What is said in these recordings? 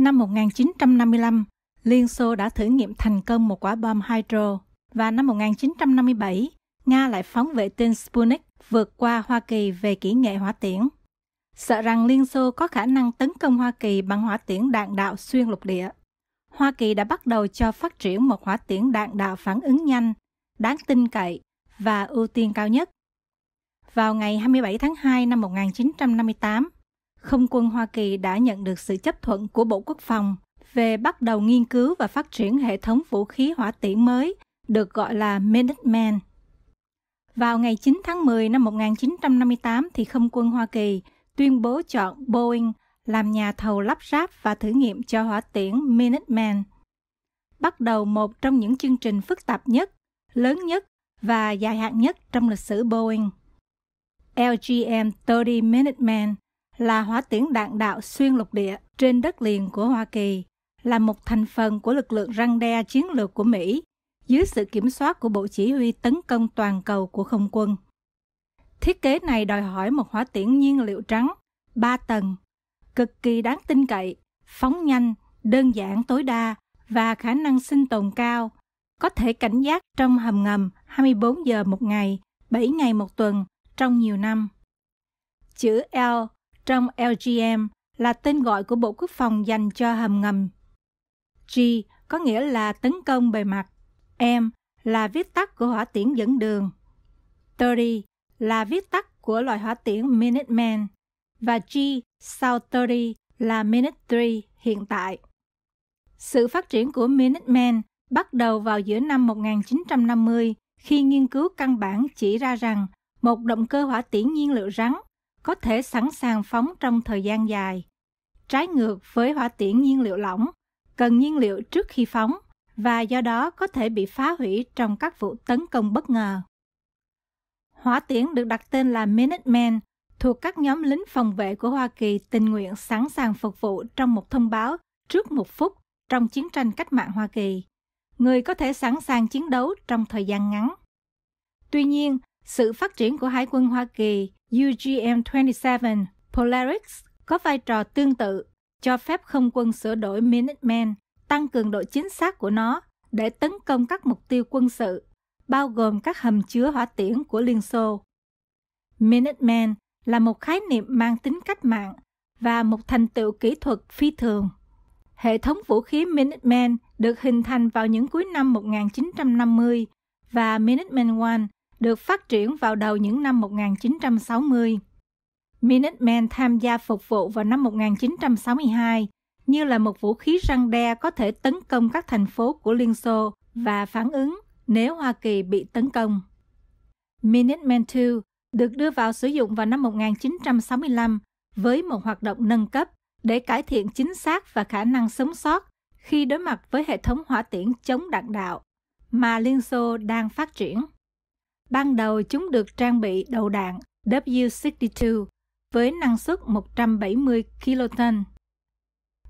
Năm 1955, Liên Xô đã thử nghiệm thành công một quả bom hydro và năm 1957, Nga lại phóng vệ tinh Sputnik vượt qua Hoa Kỳ về kỹ nghệ hỏa tiễn. Sợ rằng Liên Xô có khả năng tấn công Hoa Kỳ bằng hỏa tiễn đạn đạo xuyên lục địa, Hoa Kỳ đã bắt đầu cho phát triển một hỏa tiễn đạn đạo phản ứng nhanh, đáng tin cậy và ưu tiên cao nhất. Vào ngày 27 tháng 2 năm 1958, không quân Hoa Kỳ đã nhận được sự chấp thuận của Bộ Quốc phòng về bắt đầu nghiên cứu và phát triển hệ thống vũ khí hỏa tiễn mới được gọi là Minuteman. Vào ngày 9 tháng 10 năm 1958 thì không quân Hoa Kỳ tuyên bố chọn Boeing làm nhà thầu lắp ráp và thử nghiệm cho hỏa tiễn Minuteman. Bắt đầu một trong những chương trình phức tạp nhất, lớn nhất và dài hạn nhất trong lịch sử Boeing. LGM 30 Minuteman – là hỏa tiễn đạn đạo xuyên lục địa trên đất liền của Hoa Kỳ, là một thành phần của lực lượng răng đe chiến lược của Mỹ dưới sự kiểm soát của Bộ Chỉ huy tấn công toàn cầu của không quân. Thiết kế này đòi hỏi một hỏa tiễn nhiên liệu trắng, 3 tầng, cực kỳ đáng tin cậy, phóng nhanh, đơn giản tối đa và khả năng sinh tồn cao, có thể cảnh giác trong hầm ngầm 24 giờ một ngày, 7 ngày một tuần trong nhiều năm. Chữ L trong LGM là tên gọi của Bộ Quốc phòng dành cho hầm ngầm. G có nghĩa là tấn công bề mặt, M là viết tắt của hỏa tiễn dẫn đường, 30 là viết tắt của loại hỏa tiễn Minuteman và G sau 30 là Minute 3 hiện tại. Sự phát triển của Minuteman bắt đầu vào giữa năm 1950 khi nghiên cứu căn bản chỉ ra rằng một động cơ hỏa tiễn nhiên liệu rắn có thể sẵn sàng phóng trong thời gian dài. Trái ngược với hỏa tiễn nhiên liệu lỏng, cần nhiên liệu trước khi phóng và do đó có thể bị phá hủy trong các vụ tấn công bất ngờ. Hỏa tiễn được đặt tên là Minutemen, thuộc các nhóm lính phòng vệ của Hoa Kỳ tình nguyện sẵn sàng phục vụ trong một thông báo trước một phút trong chiến tranh cách mạng Hoa Kỳ. Người có thể sẵn sàng chiến đấu trong thời gian ngắn. Tuy nhiên, sự phát triển của Hải quân Hoa Kỳ UGM-27 Polaris có vai trò tương tự, cho phép không quân sửa đổi Minuteman, tăng cường độ chính xác của nó để tấn công các mục tiêu quân sự, bao gồm các hầm chứa hỏa tiễn của Liên Xô. Minuteman là một khái niệm mang tính cách mạng và một thành tựu kỹ thuật phi thường. Hệ thống vũ khí Minuteman được hình thành vào những cuối năm 1950 và Minuteman I được phát triển vào đầu những năm 1960. Minutemen tham gia phục vụ vào năm 1962 như là một vũ khí răng đe có thể tấn công các thành phố của Liên Xô và phản ứng nếu Hoa Kỳ bị tấn công. Minutemen II được đưa vào sử dụng vào năm 1965 với một hoạt động nâng cấp để cải thiện chính xác và khả năng sống sót khi đối mặt với hệ thống hỏa tiễn chống đạn đạo mà Liên Xô đang phát triển. Ban đầu chúng được trang bị đầu đạn W62 với năng suất 170 kiloton.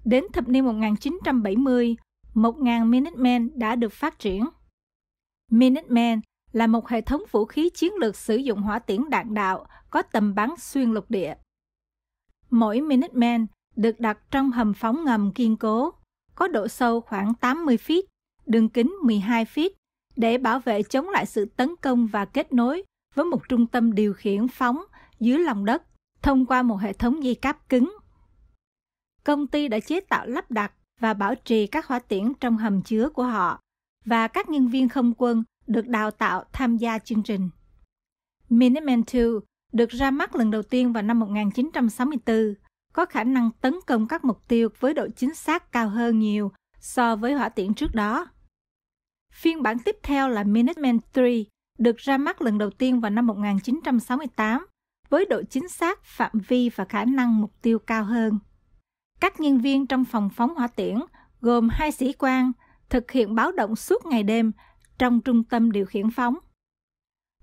Đến thập niên 1970, 1.000 Minutemen đã được phát triển. Minutemen là một hệ thống vũ khí chiến lược sử dụng hỏa tiễn đạn đạo có tầm bắn xuyên lục địa. Mỗi Minuteman được đặt trong hầm phóng ngầm kiên cố, có độ sâu khoảng 80 feet, đường kính 12 feet để bảo vệ chống lại sự tấn công và kết nối với một trung tâm điều khiển phóng dưới lòng đất thông qua một hệ thống dây cáp cứng. Công ty đã chế tạo lắp đặt và bảo trì các hỏa tiễn trong hầm chứa của họ và các nhân viên không quân được đào tạo tham gia chương trình. Minuteman II được ra mắt lần đầu tiên vào năm 1964, có khả năng tấn công các mục tiêu với độ chính xác cao hơn nhiều so với hỏa tiễn trước đó. Phiên bản tiếp theo là Minuteman 3, được ra mắt lần đầu tiên vào năm 1968 với độ chính xác, phạm vi và khả năng mục tiêu cao hơn. Các nhân viên trong phòng phóng hỏa tiễn gồm hai sĩ quan thực hiện báo động suốt ngày đêm trong trung tâm điều khiển phóng.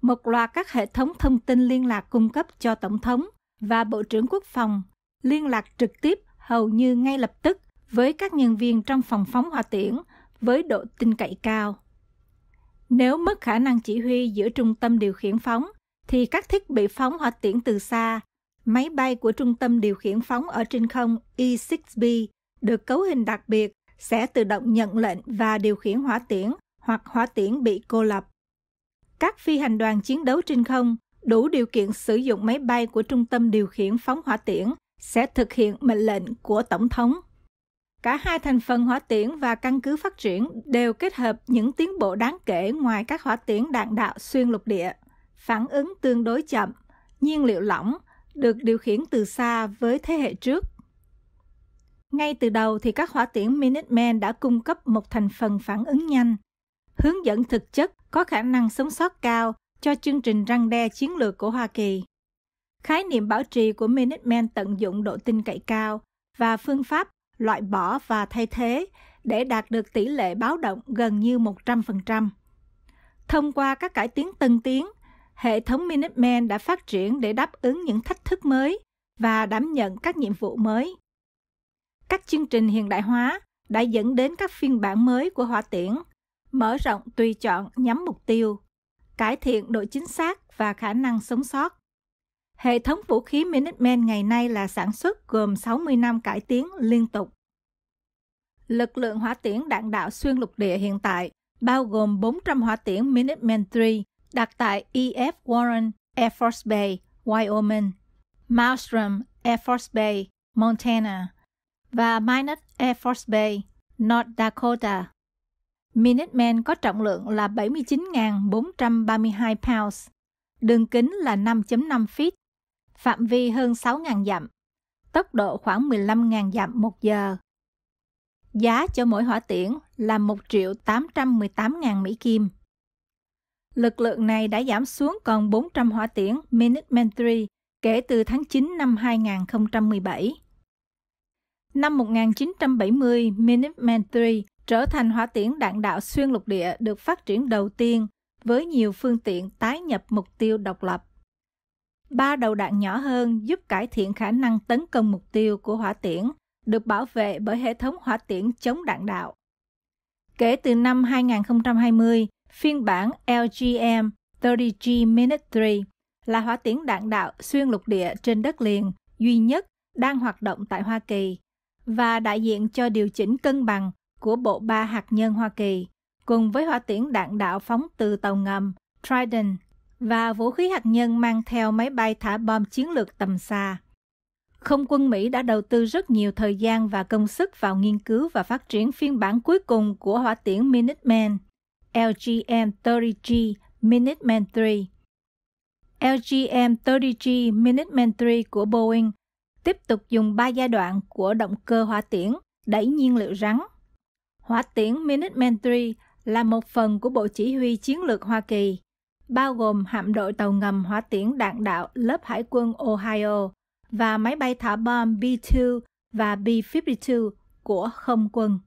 Một loạt các hệ thống thông tin liên lạc cung cấp cho Tổng thống và Bộ trưởng Quốc phòng liên lạc trực tiếp hầu như ngay lập tức với các nhân viên trong phòng phóng hỏa tiễn – với độ tin cậy cao. Nếu mất khả năng chỉ huy giữa trung tâm điều khiển phóng, thì các thiết bị phóng hoặc tiễn từ xa, máy bay của trung tâm điều khiển phóng ở trên không E-6B được cấu hình đặc biệt sẽ tự động nhận lệnh và điều khiển hỏa tiễn hoặc hỏa tiễn bị cô lập. Các phi hành đoàn chiến đấu trên không đủ điều kiện sử dụng máy bay của trung tâm điều khiển phóng hỏa tiễn sẽ thực hiện mệnh lệnh của tổng thống Cả hai thành phần hỏa tiễn và căn cứ phát triển đều kết hợp những tiến bộ đáng kể ngoài các hỏa tiễn đạn đạo xuyên lục địa, phản ứng tương đối chậm, nhiên liệu lỏng, được điều khiển từ xa với thế hệ trước. Ngay từ đầu thì các hỏa tiễn Minuteman đã cung cấp một thành phần phản ứng nhanh, hướng dẫn thực chất có khả năng sống sót cao cho chương trình răng đe chiến lược của Hoa Kỳ. Khái niệm bảo trì của Minuteman tận dụng độ tin cậy cao và phương pháp loại bỏ và thay thế để đạt được tỷ lệ báo động gần như 100%. Thông qua các cải tiến tân tiến, hệ thống Minuteman đã phát triển để đáp ứng những thách thức mới và đảm nhận các nhiệm vụ mới. Các chương trình hiện đại hóa đã dẫn đến các phiên bản mới của hỏa tiễn, mở rộng tùy chọn nhắm mục tiêu, cải thiện độ chính xác và khả năng sống sót. Hệ thống vũ khí Minuteman ngày nay là sản xuất gồm 60 năm cải tiến liên tục. Lực lượng hỏa tiễn đạn đạo xuyên lục địa hiện tại bao gồm 400 hỏa tiễn Minuteman III đặt tại ef Warren Air Force Base, Wyoming, Malmstrom Air Force Base, Montana và Minot Air Force Base, North Dakota. Minuteman có trọng lượng là 79.432 pounds, đường kính là 5.5 feet phạm vi hơn 6.000 dặm, tốc độ khoảng 15.000 dặm một giờ. Giá cho mỗi hỏa tiễn là 1 triệu 818 ngàn Mỹ Kim. Lực lượng này đã giảm xuống còn 400 hỏa tiễn Minuteman III kể từ tháng 9 năm 2017. Năm 1970, Minuteman III trở thành hỏa tiễn đạn đạo xuyên lục địa được phát triển đầu tiên với nhiều phương tiện tái nhập mục tiêu độc lập. Ba đầu đạn nhỏ hơn giúp cải thiện khả năng tấn công mục tiêu của hỏa tiễn, được bảo vệ bởi hệ thống hỏa tiễn chống đạn đạo. Kể từ năm 2020, phiên bản LGM 30G Minute 3 là hỏa tiễn đạn đạo xuyên lục địa trên đất liền duy nhất đang hoạt động tại Hoa Kỳ và đại diện cho điều chỉnh cân bằng của Bộ ba Hạt nhân Hoa Kỳ cùng với hỏa tiễn đạn đạo phóng từ tàu ngầm Trident và vũ khí hạt nhân mang theo máy bay thả bom chiến lược tầm xa. Không quân Mỹ đã đầu tư rất nhiều thời gian và công sức vào nghiên cứu và phát triển phiên bản cuối cùng của hỏa tiễn Minuteman, LGM-30G Minuteman III. LGM-30G Minuteman III của Boeing tiếp tục dùng 3 giai đoạn của động cơ hỏa tiễn đẩy nhiên liệu rắn. Hỏa tiễn Minuteman III là một phần của Bộ Chỉ huy Chiến lược Hoa Kỳ bao gồm hạm đội tàu ngầm hóa tiễn đạn đạo lớp hải quân Ohio và máy bay thả bom B-2 và B-52 của không quân.